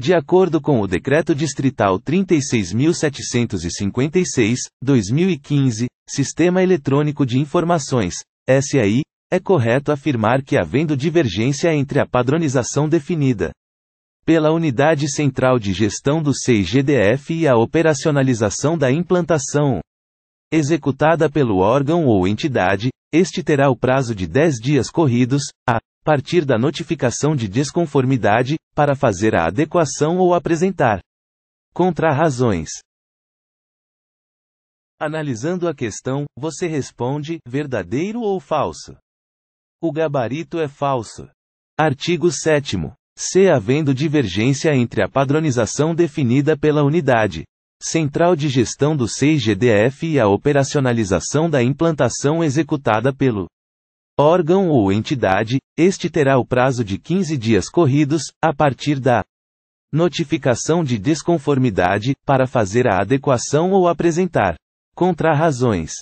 De acordo com o Decreto Distrital 36.756, 2015, Sistema Eletrônico de Informações, SAI, é correto afirmar que havendo divergência entre a padronização definida pela Unidade Central de Gestão do CIGDF e a operacionalização da implantação executada pelo órgão ou entidade, este terá o prazo de 10 dias corridos, a partir da notificação de desconformidade, para fazer a adequação ou apresentar contrarrazões. Analisando a questão, você responde: verdadeiro ou falso? O gabarito é falso. Artigo 7. Se havendo divergência entre a padronização definida pela unidade central de gestão do 6GDF e a operacionalização da implantação executada pelo órgão ou entidade, este terá o prazo de 15 dias corridos, a partir da notificação de desconformidade, para fazer a adequação ou apresentar contrarrazões.